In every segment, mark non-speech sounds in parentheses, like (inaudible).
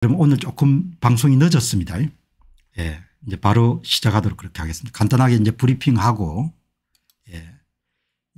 그럼 오늘 조금 방송이 늦었습니다. 예. 이제 바로 시작하도록 그렇게 하겠습니다. 간단하게 이제 브리핑하고 예.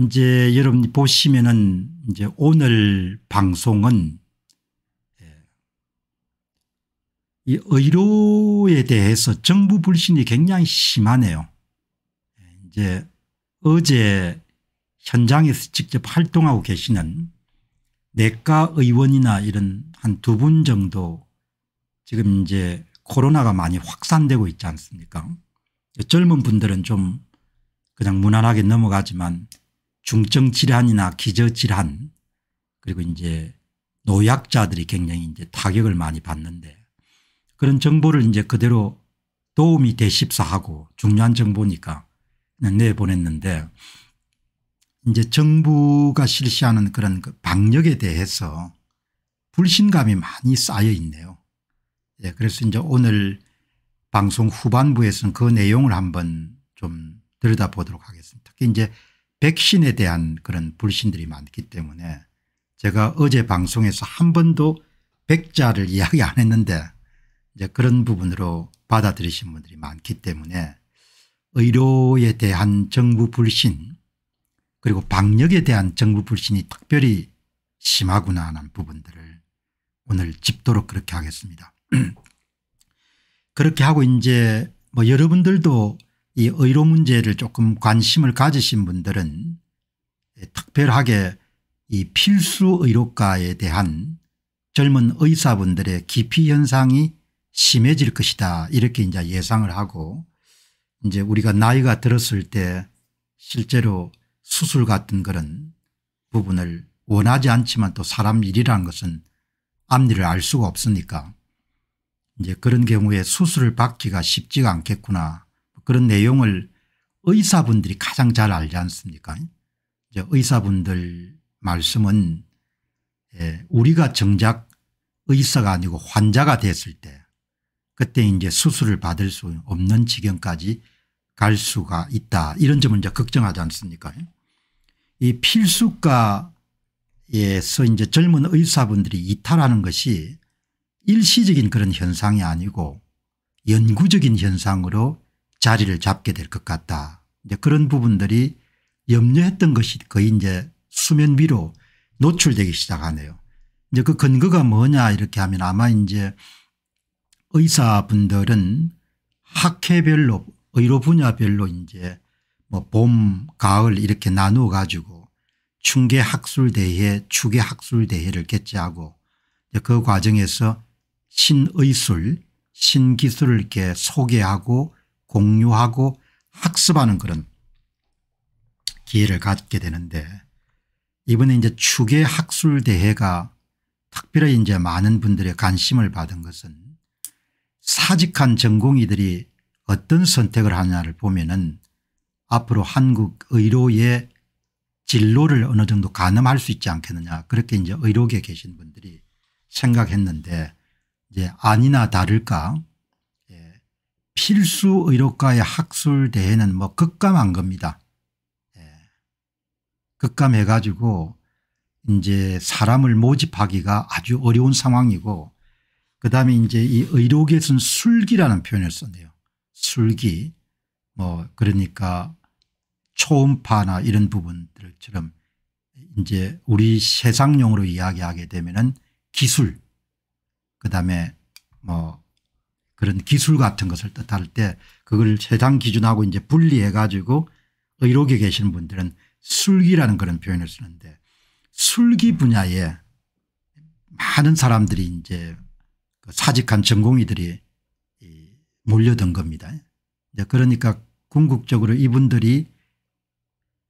이제 여러분 보시면은 이제 오늘 방송은 예. 이 의료에 대해서 정부 불신이 굉장히 심하네요. 이제 어제 현장에서 직접 활동하고 계시는 내과 의원이나 이런 한 두 분 정도 지금 이제 코로나가 많이 확산되고 있지 않습니까 젊은 분들은 좀 그냥 무난하게 넘어가지만 중증 질환이나 기저 질환 그리고 이제 노약자들이 굉장히 이제 타격을 많이 받는데 그런 정보를 이제 그대로 도움이 되십사 하고 중요한 정보니까 내보냈는데 이제 정부가 실시하는 그런 그 방역에 대해서 불신감이 많이 쌓여 있네요. 예, 그래서 이제 오늘 방송 후반부에서는 그 내용을 한번 좀 들여다보도록 하겠습니다. 특히 이제 백신에 대한 그런 불신들이 많기 때문에 제가 어제 방송에서 한 번도 백자를 이야기 안 했는데 이제 그런 부분으로 받아들이신 분들이 많기 때문에 의료에 대한 정부 불신 그리고 방역에 대한 정부 불신이 특별히 심하구나 하는 부분들을 오늘 짚도록 그렇게 하겠습니다. (clears throat) 그렇게 하고 이제 뭐 여러분들도 이 의료 문제를 조금 관심을 가지신 분들은 특별하게 이 필수 의료과에 대한 젊은 의사분들의 기피 현상이 심해질 것이다 이렇게 이제 예상을 하고 이제 우리가 나이가 들었을 때 실제로 수술 같은 그런 부분을 원하지 않지만 또 사람 일이라는 것은 앞니를 알 수가 없으니까 이제 그런 경우에 수술을 받기가 쉽지가 않겠구나 그런 내용을 의사분들이 가장 잘 알지 않습니까 이제 의사분들 말씀은 예, 우리가 정작 의사가 아니고 환자가 됐을 때 그때 이제 수술을 받을 수 없는 지경까지 갈 수가 있다 이런 점을 이제 걱정하지 않습니까 이 필수과에서 이제 젊은 의사분들이 이탈하는 것이 일시적인 그런 현상이 아니고 연구적인 현상으로 자리를 잡게 될 것 같다. 이제 그런 부분들이 염려했던 것이 거의 이제 수면 위로 노출되기 시작하네요. 이제 그 근거가 뭐냐 이렇게 하면 아마 이제 의사분들은 학회별로 의료 분야별로 이제 뭐 봄, 가을 이렇게 나누어 가지고 충계학술대회, 추계학술대회를 개최하고 그 과정에서 신의술 신기술을 이렇게 소개하고 공유하고 학습하는 그런 기회를 갖게 되는데 이번에 이제 추계 학술대회가 특별히 이제 많은 분들의 관심을 받은 것은 사직한 전공의들이 어떤 선택을 하냐를 보면은 앞으로 한국 의료의 진로를 어느 정도 가늠할 수 있지 않겠느냐 그렇게 이제 의료계에 계신 분들이 생각했는데 이제 아니나 다를까 예, 필수 의료과의 학술 대회는 뭐극감한 겁니다. 예, 극감해 가지고 이제 사람을 모집하기가 아주 어려운 상황이고 그다음에 이제 이 의료계에서는 술기라는 표현을 썼네요. 술기 뭐 그러니까 초음파나 이런 부분들처럼 이제 우리 세상용으로 이야기하게 되면은 기술 그다음에 뭐 그런 기술 같은 것을 뜻할 때 그걸 세상 기준하고 이제 분리해 가지고 의료계 계시는 분들은 술기라는 그런 표현을 쓰는데 술기 분야에 많은 사람들이 이제 그 사직한 전공의들이 이 몰려든 겁니다. 그러니까 궁극적으로 이분들이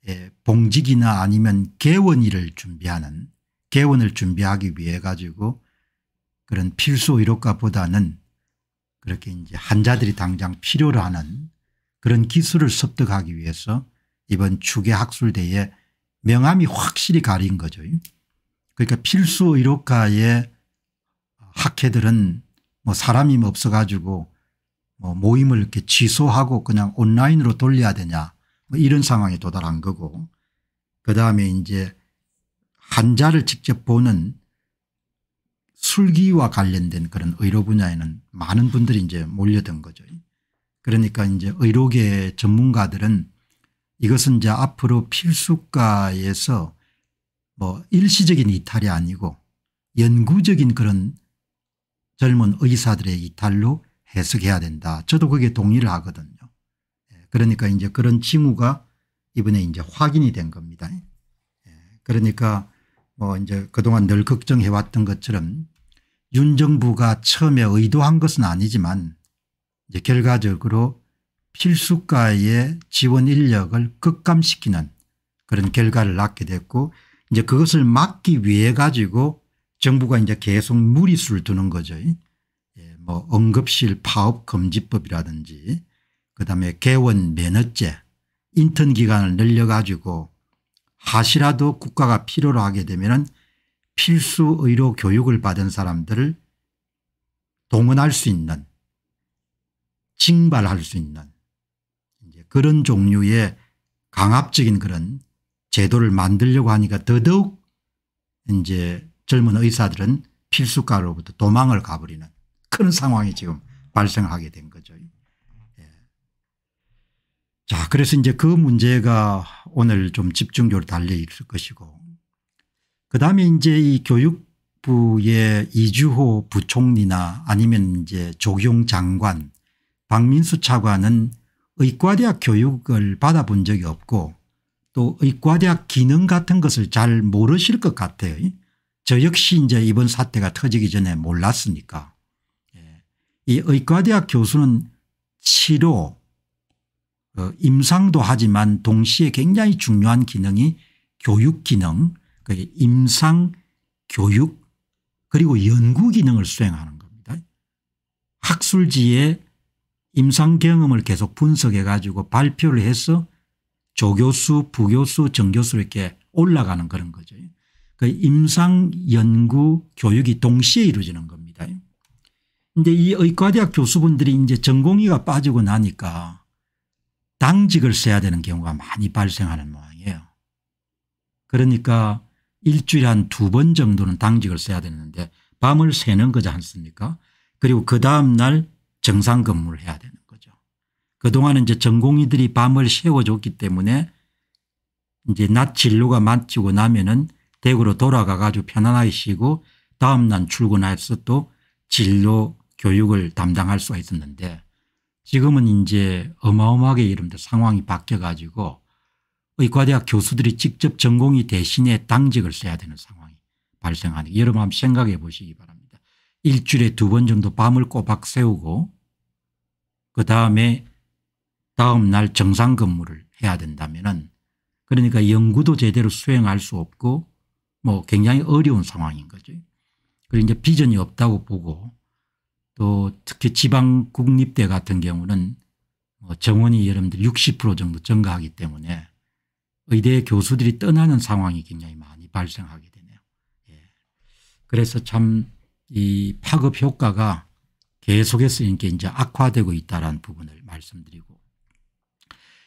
예, 봉직이나 아니면 개원 일을 준비하는 개원을 준비하기 위해 가지고 그런 필수 의료값보다는 그렇게 이제 환자들이 당장 필요로 하는 그런 기술을 습득하기 위해서 이번 추계 학술대에 명암이 확실히 가린 거죠. 그러니까 필수 의료과의 학회들은 뭐 사람이 없어 가지고 뭐 모임을 이렇게 취소하고 그냥 온라인으로 돌려야 되냐 뭐 이런 상황에 도달한 거고 그다음에 이제 환자를 직접 보는 술기와 관련된 그런 의료 분야에는 많은 분들이 이제 몰려든 거죠. 그러니까 이제 의료계 전문가들은 이것은 이제 앞으로 필수과에서 뭐 일시적인 이탈이 아니고 연구적인 그런 젊은 의사들의 이탈로 해석해야 된다. 저도 그게 동의를 하거든요. 예, 그러니까 이제 그런 징후가 이번에 이제 확인이 된 겁니다. 예, 그러니까 뭐 이제 그동안 늘 걱정해왔던 것처럼 윤 정부가 처음에 의도한 것은 아니지만 이제 결과적으로 필수가의 지원 인력을 급감시키는 그런 결과를 낳게 됐고 이제 그것을 막기 위해 가지고 정부가 이제 계속 무리수를 두는 거죠. 예, 뭐 응급실 파업 금지법이라든지 그다음에 개원 면허제 인턴 기간을 늘려 가지고 하시라도 국가가 필요로 하게 되면은 필수 의료 교육을 받은 사람들을 동원할 수 있는 징발할 수 있는 그런 종류의 강압적인 그런 제도를 만들려고 하니까 더더욱 이제 젊은 의사들은 필수과로부터 도망을 가버리는 그런 상황이 지금 발생하게 된 거죠. 예. 자, 그래서 이제 그 문제가 오늘 좀 집중적으로 달려 있을 것이고 그다음에 이제 이 교육부의 이주호 부총리나 아니면 이제 조경 장관 박민수 차관은 의과대학 교육을 받아본 적이 없고 또 의과대학 기능 같은 것을 잘 모르실 것 같아요. 저 역시 이제 이번 사태가 터지기 전에 몰랐으니까. 예. 이 의과대학 교수는 치료 어, 임상도 하지만 동시에 굉장히 중요한 기능이 교육 기능 그게 임상, 교육, 그리고 연구 기능을 수행하는 겁니다. 학술지에 임상 경험을 계속 분석해 가지고 발표를 해서 조교수, 부교수, 정교수 이렇게 올라가는 그런 거죠. 그 임상, 연구, 교육이 동시에 이루어지는 겁니다. 근데 이 의과대학 교수분들이 이제 전공의가 빠지고 나니까 당직을 써야 되는 경우가 많이 발생하는 모양이에요. 그러니까 일주일에 한 두 번 정도는 당직을 써야 되는데 밤을 새는 거지 않습니까 그리고 그 다음 날 정상 근무를 해야 되는 거죠. 그동안은 이제 전공의들이 밤을 세워줬기 때문에 이제 낮 진로가 마치고 나면은 댁으로 돌아가 가지고 편안하게 쉬고 다음 날 출근해서 또 진로 교육을 담당할 수가 있었는데 지금은 이제 어마어마하게 이름들 상황이 바뀌어 가지고 의과대학 교수들이 직접 전공이 대신에 당직을 써야 되는 상황이 발생하니 여러분 한번 생각해 보시기 바랍니다. 일주일에 두 번 정도 밤을 꼬박 세우고 그 다음에 다음 날 정상 근무를 해야 된다면 은 그러니까 연구도 제대로 수행할 수 없고 뭐 굉장히 어려운 상황인 거죠. 그리고 이제 비전이 없다고 보고 또 특히 지방 국립대 같은 경우는 뭐 정원이 여러분들 60% 정도 증가하기 때문에 의대 교수들이 떠나는 상황이 굉장히 많이 발생하게 되네요. 예. 그래서 참 이 파급 효과가 계속해서 이게 이제 악화되고 있다는 부분을 말씀드리고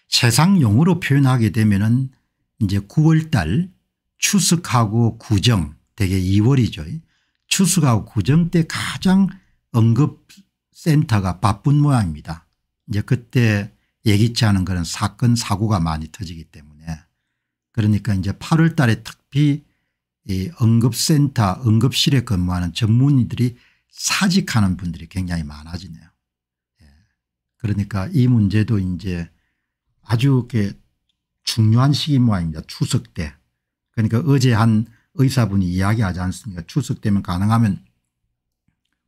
세상 용어로 표현하게 되면은 이제 9월달 추석하고 구정 대개 2월이죠. 추석하고 구정 때 가장 응급센터가 바쁜 모양입니다. 이제 그때 예기치 않은 그런 사건 사고가 많이 터지기 때문에. 그러니까 이제 8월 달에 특히 이 응급센터 응급실에 근무하는 전문의들이 사직하는 분들이 굉장히 많아지네요. 예. 그러니까 이 문제도 이제 아주 이렇게 중요한 시기인 모양입니다. 추석 때. 그러니까 어제 한 의사분이 이야기하지 않습니까 추석 때면 가능하면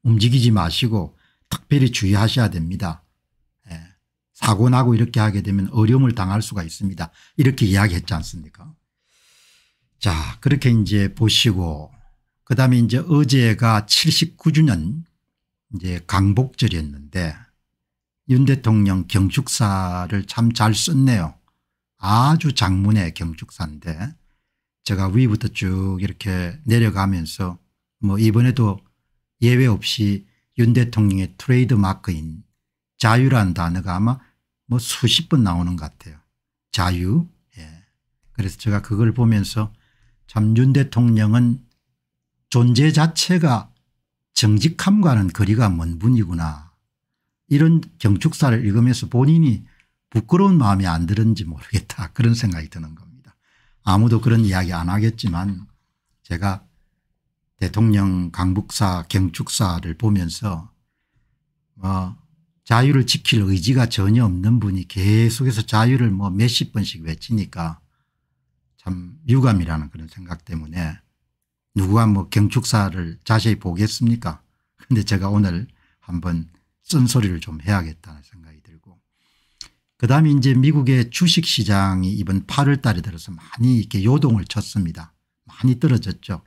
움직이지 마시고 특별히 주의하셔야 됩니다. 사고 나고 이렇게 하게 되면 어려움을 당할 수가 있습니다. 이렇게 이야기했지 않습니까? 자 그렇게 이제 보시고 그다음에 이제 어제가 79주년 이제 강복절이었는데 윤 대통령 경축사를 참 잘 썼네요. 아주 장문의 경축사인데 제가 위부터 쭉 이렇게 내려가면서 뭐 이번에도 예외 없이 윤 대통령의 트레이드 마크인 자유란 단어가 아마 뭐 수십 번 나오는 것 같아요. 자유. 예. 그래서 제가 그걸 보면서 참윤 대통령은 존재 자체가 정직함과는 거리가 먼 분이구나. 이런 경축사를 읽으면서 본인이 부끄러운 마음이 안 드는지 모르겠다 (laughs) 그런 생각이 드는 겁니다. 아무도 그런 이야기 안 하겠지만 제가 대통령 강북사 경축사를 보면서 뭐 자유를 지킬 의지가 전혀 없는 분이 계속해서 자유를 뭐 몇십 번씩 외치니까 참 유감이라는 그런 생각 때문에 누구가 뭐 경축사를 자세히 보겠습니까 그런데 제가 오늘 한번 쓴소리를 좀 해야겠다는 생각이 들고 그다음에 이제 미국의 주식시장이 이번 8월 달에 들어서 많이 이렇게 요동을 쳤습니다. 많이 떨어졌죠.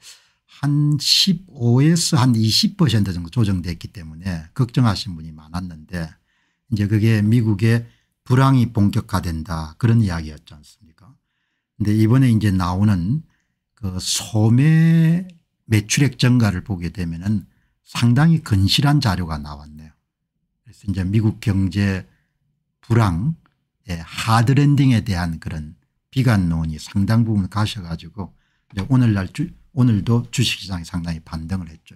한 15에서 한 20% 정도 조정됐기 때문에 걱정하신 분이 많았는데 이제 그게 미국의 불황이 본격화된다 그런 이야기였지 않습니까 근데 이번에 이제 나오는 그 소매 매출액 증가를 보게 되면은 상당히 건실한 자료가 나왔네요. 그래서 이제 미국 경제 불황 예, 하드랜딩에 대한 그런 비관론이 상당 부분 가셔 가지고 오늘날 오늘도 주식시장이 상당히 반등을 했죠.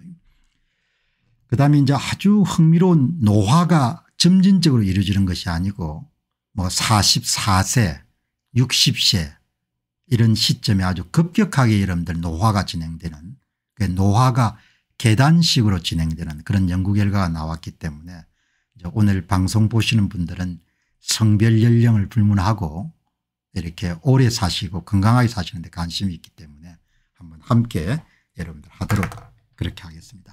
그 다음에 이제 아주 흥미로운 노화가 점진적으로 이루어지는 것이 아니고 뭐 44세 60세 이런 시점에 아주 급격하게 여러분들 노화가 진행되는 노화가 계단식으로 진행되는 그런 연구 결과가 나왔기 때문에 오늘 방송 보시는 분들은 성별 연령을 불문하고 이렇게 오래 사시고 건강하게 사시는데 관심이 있기 때문에 한번 함께 여러분들 하도록 그렇게 하겠습니다.